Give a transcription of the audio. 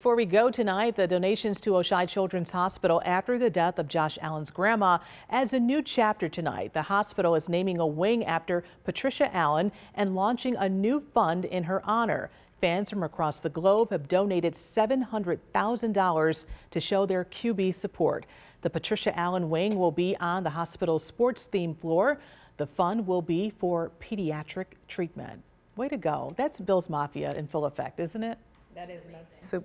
Before we go tonight, the donations to Oshai Children's Hospital after the death of Josh Allen's grandma adds a new chapter tonight. The hospital is naming a wing after Patricia Allen and launching a new fund in her honor. Fans from across the globe have donated $700,000 to show their QB support. The Patricia Allen wing will be on the hospital's sports themed floor. The fund will be for pediatric treatment. Way to go. That's Bill's Mafia in full effect, isn't it? That is amazing. Super.